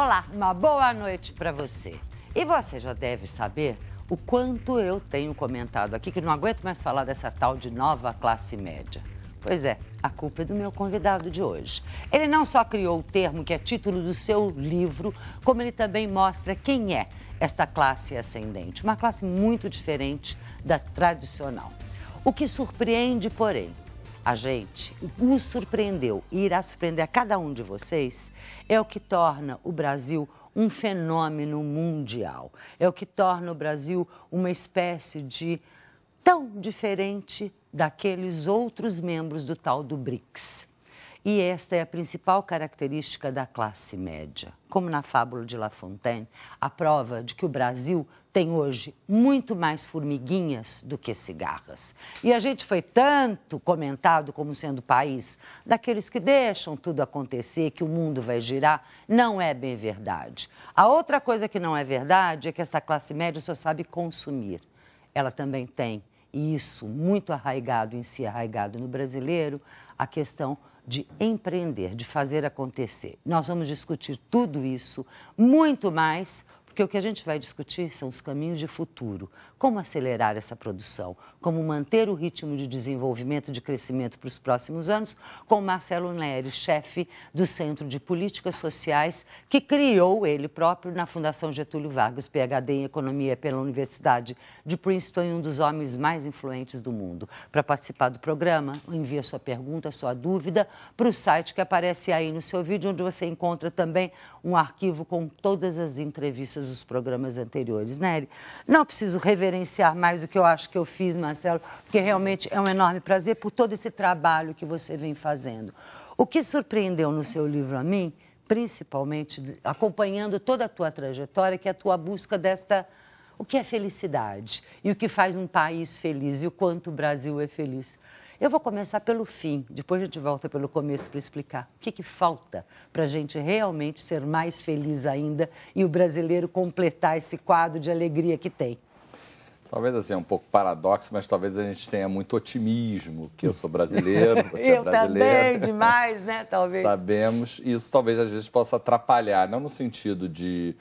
Olá, uma boa noite para você. E você já deve saber o quanto eu tenho comentado aqui que não aguento mais falar dessa tal de nova classe média. Pois é, a culpa é do meu convidado de hoje. Ele não só criou o termo que é título do seu livro, como ele também mostra quem é esta classe ascendente. Uma classe muito diferente da tradicional. O que surpreende, porém, a gente, o surpreendeu e irá surpreender a cada um de vocês, é o que torna o Brasil um fenômeno mundial. É o que torna o Brasil uma espécie de tão diferente daqueles outros membros do tal do BRICS. E esta é a principal característica da classe média. Como na fábula de La Fontaine, a prova de que o Brasil tem hoje muito mais formiguinhas do que cigarras. E a gente foi tanto comentado como sendo país daqueles que deixam tudo acontecer, que o mundo vai girar, não é bem verdade. A outra coisa que não é verdade é que esta classe média só sabe consumir. Ela também tem, e isso muito arraigado em si, arraigado no brasileiro, a questão de empreender, de fazer acontecer. Nós vamos discutir tudo isso, muito mais, porque o que a gente vai discutir são os caminhos de futuro. Como acelerar essa produção, como manter o ritmo de desenvolvimento, de crescimento para os próximos anos, com Marcelo Neri, chefe do Centro de Políticas Sociais, que criou ele próprio na Fundação Getúlio Vargas, PhD em Economia pela Universidade de Princeton e um dos homens mais influentes do mundo. Para participar do programa, envia sua pergunta, sua dúvida para o site que aparece aí no seu vídeo, onde você encontra também um arquivo com todas as entrevistas todos os programas anteriores, né, Não preciso reverenciar mais o que eu acho que eu fiz, Marcelo, porque realmente é um enorme prazer por todo esse trabalho que você vem fazendo. O que surpreendeu no seu livro a mim, principalmente acompanhando toda a tua trajetória, que é a tua busca desta o que é felicidade e o que faz um país feliz e o quanto o Brasil é feliz. Eu vou começar pelo fim, depois a gente volta pelo começo para explicar o que, que falta para a gente realmente ser mais feliz ainda e o brasileiro completar esse quadro de alegria que tem. Talvez assim, é um pouco paradoxo, mas talvez a gente tenha muito otimismo, que eu sou brasileiro, você é eu é brasileiro. também, demais, né? Talvez. Sabemos, e isso talvez às vezes possa atrapalhar, não no sentido de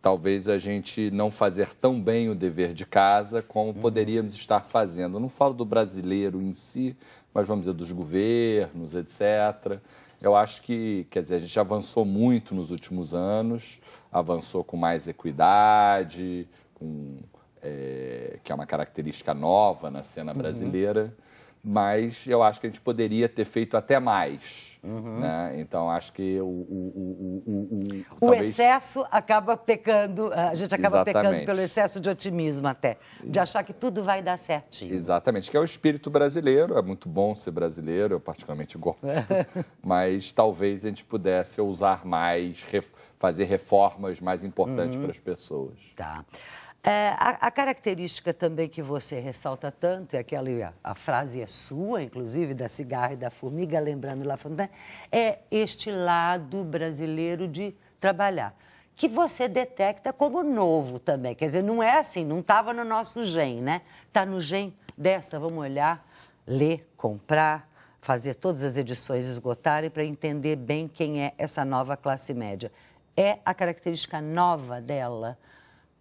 talvez a gente não fazer tão bem o dever de casa como uhum. poderíamos estar fazendo. Não falo do brasileiro em si, mas vamos dizer dos governos, etc. Eu acho que, quer dizer, a gente avançou muito nos últimos anos, avançou com mais equidade, com, é, que é uma característica nova na cena uhum. brasileira. Uhum mas eu acho que a gente poderia ter feito até mais. Uhum. Né? Então, acho que o. O, o, o, o talvez... excesso acaba pecando, a gente acaba Exatamente. pecando pelo excesso de otimismo até, de achar que tudo vai dar certinho. Exatamente, que é o espírito brasileiro, é muito bom ser brasileiro, eu particularmente gosto, mas talvez a gente pudesse usar mais, fazer reformas mais importantes uhum. para as pessoas. Tá. É, a, a, característica também que você ressalta tanto, é e aquela, a, a frase é sua, inclusive, da cigarra e da formiga, lembrando lá, né, é este lado brasileiro de trabalhar, que você detecta como novo também. Quer dizer, não é assim, não estava no nosso gen, né? Está no gen desta, vamos olhar, ler, comprar, fazer todas as edições esgotarem para entender bem quem é essa nova classe média. É a característica nova dela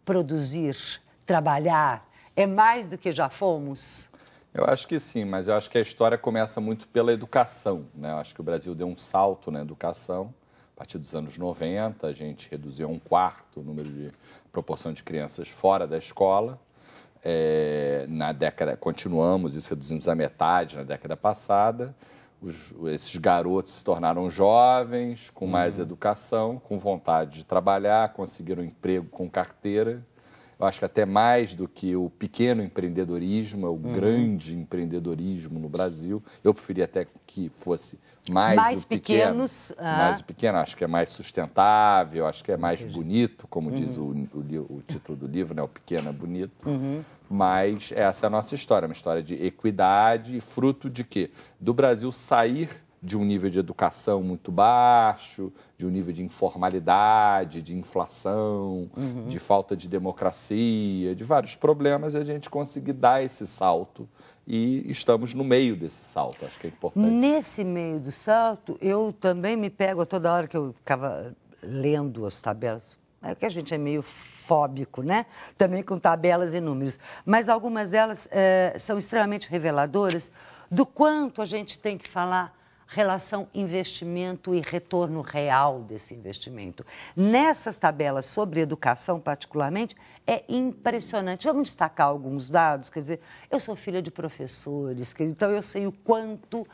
produzir, trabalhar, é mais do que já fomos? Eu acho que sim, mas eu acho que a história começa muito pela educação. Né? Eu acho que o Brasil deu um salto na educação. A partir dos anos 90, a gente reduziu um quarto o número de proporção de crianças fora da escola. É, na década, continuamos isso, reduzimos a metade na década passada os, esses garotos se tornaram jovens, com mais uhum. educação, com vontade de trabalhar, conseguiram emprego com carteira eu acho que até mais do que o pequeno empreendedorismo, é o uhum. grande empreendedorismo no Brasil. Eu preferia até que fosse mais, mais o pequeno, pequenos, ah. mais ah. o pequeno. Acho que é mais sustentável, acho que é mais Entendi. bonito, como uhum. diz o, o, o, título do livro, né? O pequeno é bonito. Uhum. Mas essa é a nossa história, é uma história de equidade e fruto de quê? Do Brasil sair de um nível de educação muito baixo, de um nível de informalidade, de inflação, uhum. de falta de democracia, de vários problemas, e a gente conseguir dar esse salto. E estamos no meio desse salto, acho que é importante. Nesse meio do salto, eu também me pego toda hora que eu ficava lendo as tabelas. É que a gente é meio fóbico, né? Também com tabelas e números. Mas algumas delas é, são extremamente reveladoras do quanto a gente tem que falar relação investimento e retorno real desse investimento. Nessas tabelas sobre educação, particularmente, é impressionante. Vamos destacar alguns dados, quer dizer, eu sou filha de professores, então eu sei o quanto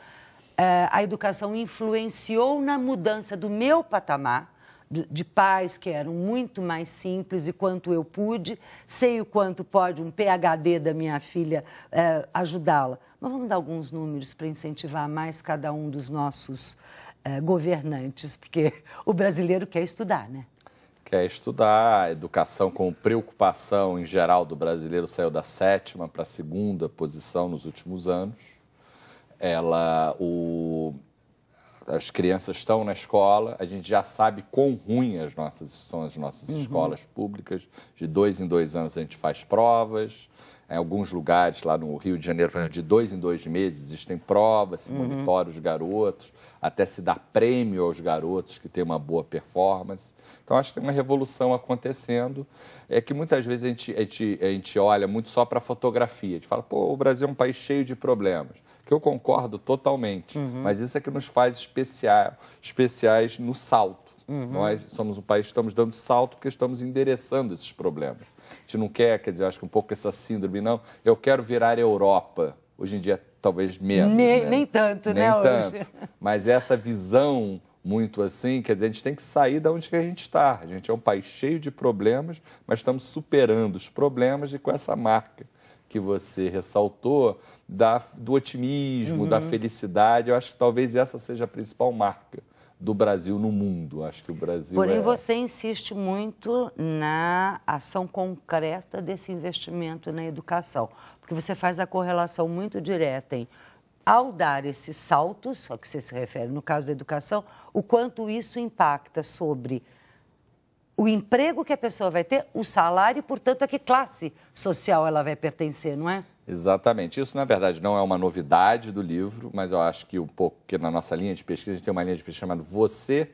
eh, a educação influenciou na mudança do meu patamar de pais que eram muito mais simples e quanto eu pude, sei o quanto pode um PhD da minha filha eh, ajudá-la. Mas vamos dar alguns números para incentivar mais cada um dos nossos eh, governantes, porque o brasileiro quer estudar, né? Quer estudar, a educação com preocupação em geral do brasileiro saiu da sétima para a segunda posição nos últimos anos. Ela, o, as crianças estão na escola, a gente já sabe quão ruim as nossas, são as nossas uhum. escolas públicas. De dois em dois anos a gente faz provas, em alguns lugares lá no Rio de Janeiro, de dois em dois meses, existem provas, se uhum. monitora os garotos, até se dá prêmio aos garotos que têm uma boa performance. Então, acho que tem uma revolução acontecendo. É que muitas vezes a gente, a gente, a gente olha muito só para a fotografia. A gente fala, pô, o Brasil é um país cheio de problemas. Que eu concordo totalmente, uhum. mas isso é que nos faz especiais especiais no salto. Uhum. Nós somos um país que estamos dando salto porque estamos endereçando esses problemas. A gente não quer, quer dizer, acho que um pouco essa síndrome, não. Eu quero virar Europa. Hoje em dia, talvez menos. Nem, né? nem tanto, né, nem né? Tanto. Hoje. Mas essa visão muito assim, quer dizer, a gente tem que sair da onde que a gente está. A gente é um país cheio de problemas, mas estamos superando os problemas e com essa marca que você ressaltou da, do otimismo, uhum. da felicidade, eu acho que talvez essa seja a principal marca do Brasil no mundo. Acho que o Brasil. Porém, é... você insiste muito na ação concreta desse investimento na educação, porque você faz a correlação muito direta em ao dar esses saltos, a que você se refere no caso da educação, o quanto isso impacta sobre o emprego que a pessoa vai ter, o salário e, portanto, a que classe social ela vai pertencer, não é? Exatamente. Isso, na verdade, não é uma novidade do livro, mas eu acho que um pouco que na nossa linha de pesquisa, a gente tem uma linha de pesquisa chamada Você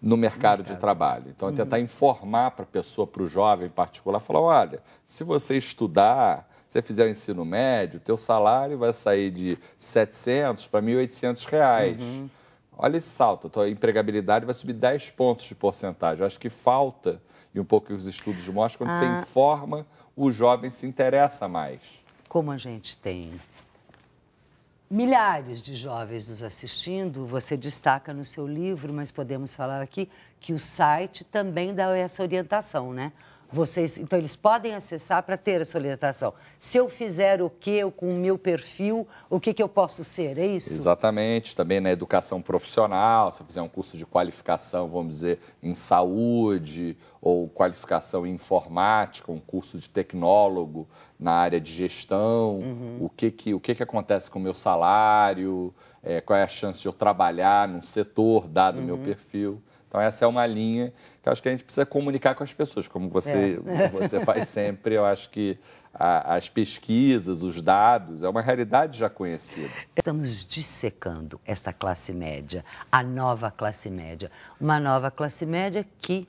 no Mercado, mercado. de Trabalho. Então, é tentar informar para a pessoa, para o jovem em particular, falar, olha, se você estudar, se você fizer o ensino médio, teu salário vai sair de 700 para 1.800 reais. Uhum. Olha esse salto, tua empregabilidade vai subir 10 pontos de porcentagem. Eu acho que falta, e um pouco que os estudos mostram, quando ah. você informa, o jovem se interessa mais como a gente tem milhares de jovens nos assistindo, você destaca no seu livro, mas podemos falar aqui que o site também dá essa orientação, né? Vocês, então, eles podem acessar para ter a solicitação. Se eu fizer o que com o meu perfil, o que, que eu posso ser? É isso? Exatamente. Também na educação profissional, se eu fizer um curso de qualificação, vamos dizer, em saúde, ou qualificação em informática, um curso de tecnólogo na área de gestão, uhum. o, que, que, o que, que acontece com o meu salário, é, qual é a chance de eu trabalhar num setor dado o uhum. meu perfil. Então, essa é uma linha que acho que a gente precisa comunicar com as pessoas, como você, é. você faz sempre. Eu acho que a, as pesquisas, os dados, é uma realidade já conhecida. Estamos dissecando essa classe média, a nova classe média. Uma nova classe média que,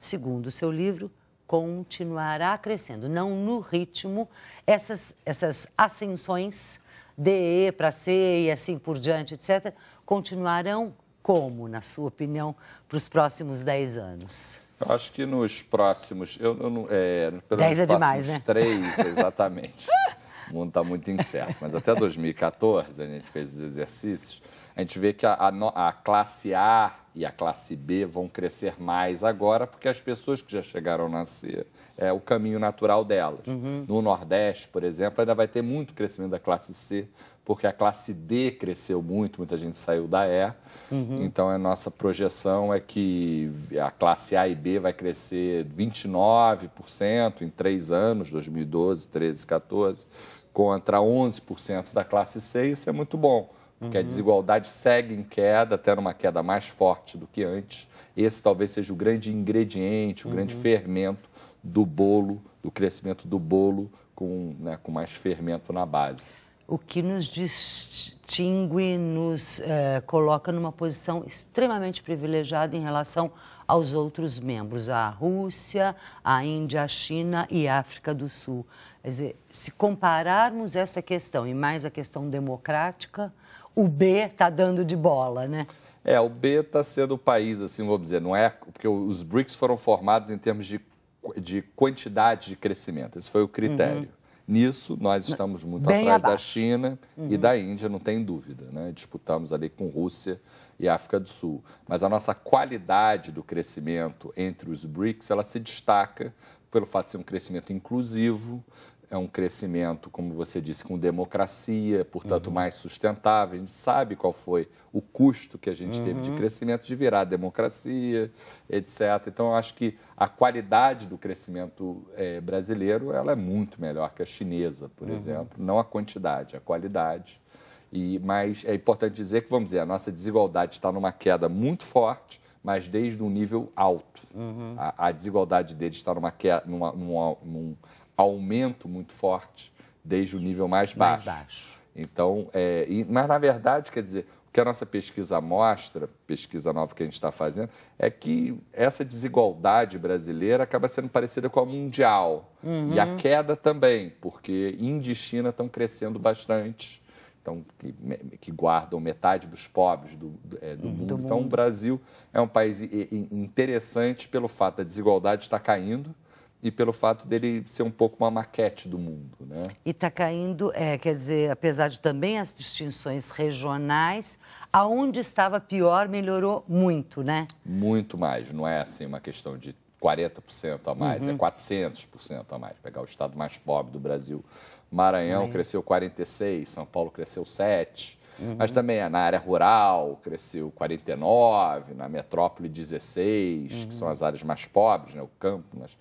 segundo o seu livro, continuará crescendo, não no ritmo, essas, essas ascensões, DE para C e assim por diante, etc., continuarão como, na sua opinião, para os próximos 10 anos? Eu acho que nos próximos. Eu, eu não, é, pelo 10 é demais, né? Três, exatamente. o mundo está muito incerto, mas até 2014 a gente fez os exercícios. A gente vê que a, a, a classe A e a classe B vão crescer mais agora, porque as pessoas que já chegaram a nascer é o caminho natural delas. Uhum. No Nordeste, por exemplo, ainda vai ter muito crescimento da classe C, porque a classe D cresceu muito, muita gente saiu da E. Uhum. Então, a nossa projeção é que a classe A e B vai crescer 29% em três anos, 2012, 13, 14, contra 11% da classe C. Isso é muito bom, porque uhum. a desigualdade segue em queda, até numa queda mais forte do que antes. Esse talvez seja o grande ingrediente, o uhum. grande fermento do bolo, do crescimento do bolo com, né, com mais fermento na base o que nos distingue, nos eh, coloca numa posição extremamente privilegiada em relação aos outros membros, a Rússia, a Índia, a China e a África do Sul. Quer dizer, se compararmos essa questão e mais a questão democrática, o B está dando de bola, né? É, o B está sendo o país, assim, vamos dizer, não é? Porque os BRICS foram formados em termos de, de quantidade de crescimento, esse foi o critério. Uhum. Nisso, nós estamos muito Bem atrás abaixo. da China uhum. e da Índia, não tem dúvida. Né? Disputamos ali com Rússia e África do Sul. Mas a nossa qualidade do crescimento entre os BRICS, ela se destaca pelo fato de ser um crescimento inclusivo, é um crescimento, como você disse, com democracia, portanto uhum. mais sustentável. A gente sabe qual foi o custo que a gente uhum. teve de uhum. crescimento, de virar democracia, etc. Então, eu acho que a qualidade do crescimento é, brasileiro ela é muito melhor que a chinesa, por uhum. exemplo. Não a quantidade, a qualidade. E, mas é importante dizer que, vamos dizer, a nossa desigualdade está numa queda muito forte, mas desde um nível alto. Uhum. A, a, desigualdade dele está numa, numa, numa, num aumento muito forte desde o nível mais baixo. Mais baixo. Então, é, e, mas na verdade, quer dizer, o que a nossa pesquisa mostra, pesquisa nova que a gente está fazendo, é que essa desigualdade brasileira acaba sendo parecida com a mundial. Uhum. E a uhum. queda também, porque Índia e China estão crescendo bastante, então, que, que, guardam metade dos pobres do, é, do, mundo. mundo. Então, o Brasil é um país interessante pelo fato da desigualdade estar tá caindo e pelo fato dele ser um pouco uma maquete do mundo. Né? E está caindo, é, quer dizer, apesar de também as distinções regionais, aonde estava pior melhorou muito, né? Muito mais, não é assim uma questão de 40% a mais, é uhum. é 400% a mais. Pegar o estado mais pobre do Brasil, Maranhão uhum. cresceu 46, São Paulo cresceu 7, uhum. mas também é, na área rural cresceu 49, na metrópole 16, que são uhum. as áreas mais pobres, né, o campo, nas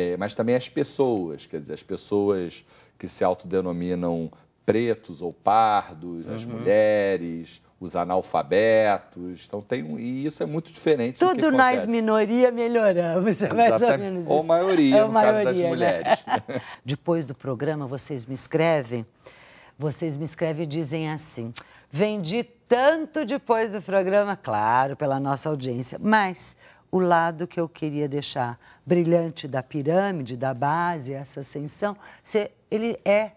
é, mas também as pessoas, quer dizer, as pessoas que se autodenominam pretos ou pardos, uhum. as mulheres, os analfabetos. Então tem um, e isso é muito diferente. Tudo nós minoria melhoramos, é mais ou menos isso. Ou maioria, é no maioria, caso das né? mulheres. Depois do programa vocês me escrevem, vocês me escrevem e dizem assim: "Vendi tanto depois do programa, claro, pela nossa audiência, mas o lado que eu queria deixar brilhante da pirâmide, da base, essa ascensão, ele é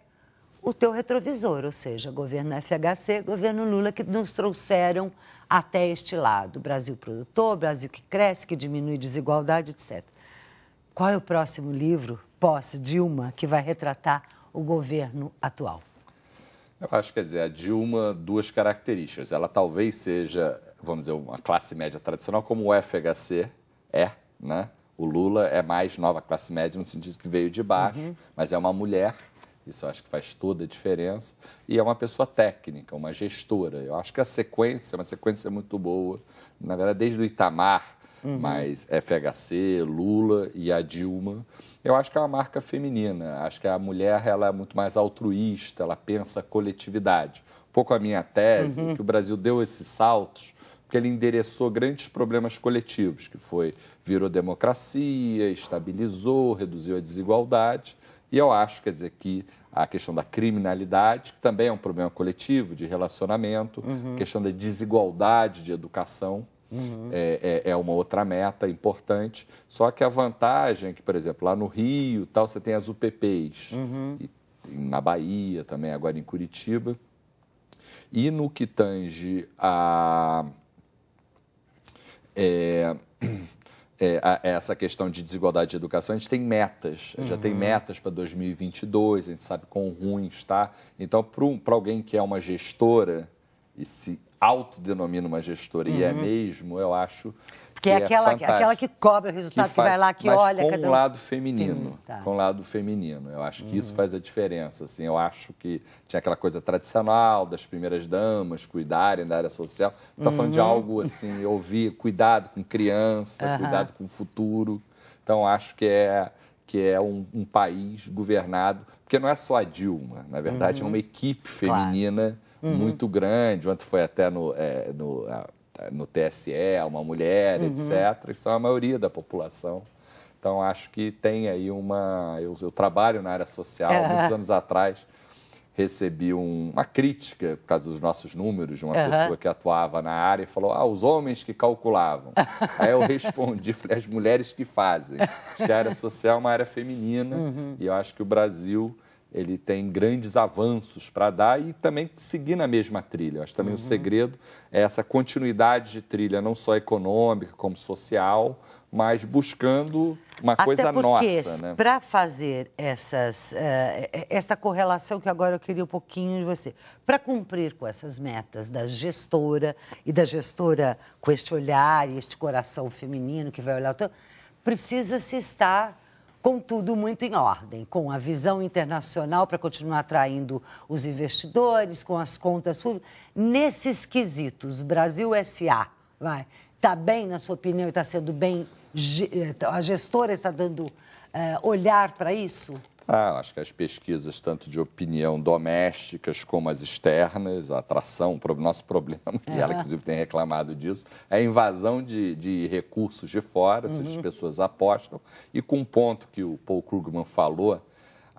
o teu retrovisor, ou seja, governo FHC, governo Lula, que nos trouxeram até este lado. Brasil produtor, Brasil que cresce, que diminui desigualdade, etc. Qual é o próximo livro, posse dilma que vai retratar o governo atual? Eu acho, quer dizer, a Dilma, duas características. Ela talvez seja vamos dizer, uma classe média tradicional, como o FHC é, né? O Lula é mais nova classe média no sentido que veio de baixo, uhum. mas é uma mulher, isso acho que faz toda a diferença, e é uma pessoa técnica, uma gestora. Eu acho que a sequência é uma sequência muito boa, na verdade, desde o Itamar, uhum. mas FHC, Lula e a Dilma. Eu acho que é uma marca feminina, acho que a mulher ela é muito mais altruísta, ela pensa coletividade. Um pouco a minha tese, uhum. que o Brasil deu esses saltos porque ele endereçou grandes problemas coletivos, que foi virou democracia, estabilizou, reduziu a desigualdade. E eu acho, quer dizer, que a questão da criminalidade, que também é um problema coletivo de relacionamento, uhum. questão da desigualdade de educação, Uhum. É, é, é, uma outra meta importante. Só que a vantagem é que, por exemplo, lá no Rio tal, você tem as UPPs. Uhum. E, na Bahia também, agora em Curitiba. E no que tange a, é, é, a, é essa questão de desigualdade de educação, a gente tem metas, uhum. já tem uhum. metas para 2022, a gente sabe quão ruim está. Então, para alguém que é uma gestora e se autodenomina uma gestoria é uhum. mesmo, eu acho. Porque é que é aquela, é aquela que cobra o resultado, que, que vai lá, que mas olha. Com cada... um lado feminino. Sim, tá. Com o lado feminino. Eu acho que uhum. isso faz a diferença. Assim, eu acho que tinha aquela coisa tradicional das primeiras damas cuidarem da área social. Está uhum. falando de uhum. algo assim, ouvir, cuidado com criança, cuidado com o futuro. Então, acho que é, que é um, um país governado, porque não é só a Dilma, na verdade, é uma uhum. equipe feminina. Claro uhum. muito grande. Ontem foi até no, é, no, no TSE, uma mulher, uhum. etc. Isso é a maioria da população. Então, acho que tem aí uma. Eu, eu trabalho na área social, uhum. muitos anos atrás. Recebi um, uma crítica por causa dos nossos números de uma pessoa que atuava na área e falou: Ah, os homens que calculavam. Aí eu respondi: falei, As mulheres que fazem. Acho que a área social é uma área feminina uhum. e eu acho que o Brasil ele tem grandes avanços para dar e também seguir na mesma trilha. Acho também uhum. o segredo é essa continuidade de trilha, não só econômica, como social, mas buscando uma Até coisa porque, nossa. Né? Para fazer essas, uh, essa correlação que agora eu queria um pouquinho de você, para cumprir com essas metas da gestora e da gestora com este olhar e este coração feminino que vai olhar o teu, precisa-se estar com tudo muito em ordem, com a visão internacional para continuar atraindo os investidores, com as contas públicas. Nesses quesitos, Brasil SA, vai, está bem, na sua opinião, e está sendo bem. Eh, a gestora está dando é, olhar para isso? Ah, acho que as pesquisas, tanto de opinião domésticas como as externas, a atração, o nosso problema, é. e ela é. inclusive tem reclamado disso, é a invasão de, de recursos de fora, uhum. essas pessoas apostam. E com um ponto que o Paul Krugman falou,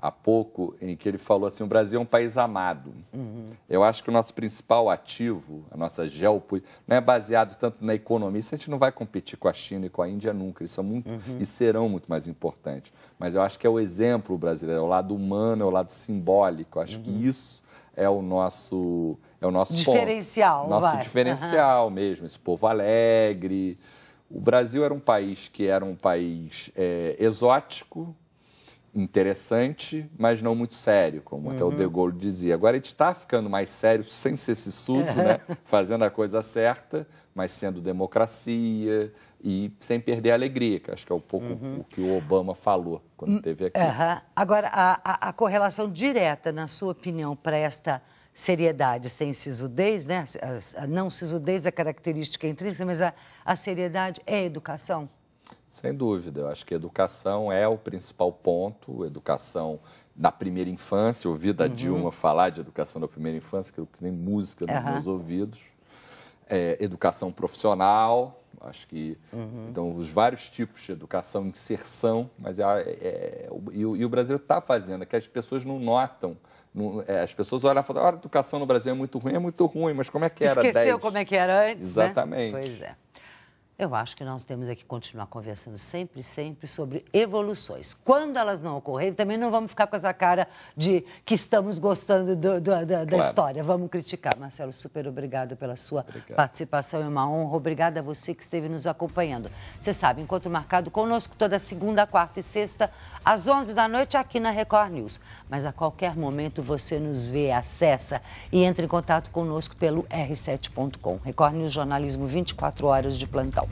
há pouco, em que ele falou assim: o Brasil é um país amado. Uhum. Eu acho que o nosso principal ativo, a nossa geopolítica, não é baseado tanto na economia. Isso a gente não vai competir com a China e com a Índia nunca. Eles são muito uhum. e serão muito mais importantes. Mas eu acho que é o exemplo brasileiro, é o lado humano, é o lado simbólico. Eu acho uhum. que isso é o nosso é o nosso diferencial, ponto. nosso vai. diferencial mesmo. Esse povo alegre. O Brasil era um país que era um país é, exótico, interessante, mas não muito sério, como uhum. até o uhum. De Gaulle dizia. Agora a gente está ficando mais sério sem ser sissudo, né? É. fazendo a coisa certa, mas sendo democracia e sem perder a alegria, que acho que é um pouco uhum. o que o Obama falou quando esteve hum, aqui. Uhum. Agora, a, a, a, correlação direta, na sua opinião, para esta seriedade sem sisudez, né? a, a não sisudez é característica intrínseca, mas a seriedade é a educação? Sem dúvida, eu acho que educação é o principal ponto, educação na primeira infância, ouvi da uhum. Dilma falar de educação na primeira infância, que nem música nos uhum. meus ouvidos, é, educação profissional, acho que uhum. então os vários tipos de educação, inserção, mas é, é e, o, e, o, Brasil está fazendo, é que as pessoas não notam, não, é, as pessoas olham e falam, a educação no Brasil é muito ruim, é muito ruim, mas como é que era? Esqueceu 10? como é que era antes, né? Exatamente. Né? Pois é. Eu acho que nós temos aqui continuar conversando sempre, sempre sobre evoluções. Quando elas não ocorrerem, também não vamos ficar com essa cara de que estamos gostando do, do, claro. da história. Vamos criticar. Marcelo, super obrigado pela sua Obrigado. participação. É uma honra. Obrigada a você que esteve nos acompanhando. Você sabe, encontro marcado conosco toda segunda, quarta e sexta, às 11 da noite, aqui na Record News. Mas a qualquer momento você nos vê, acessa e entre em contato conosco pelo r7.com. Record News Jornalismo 24 horas de plantão.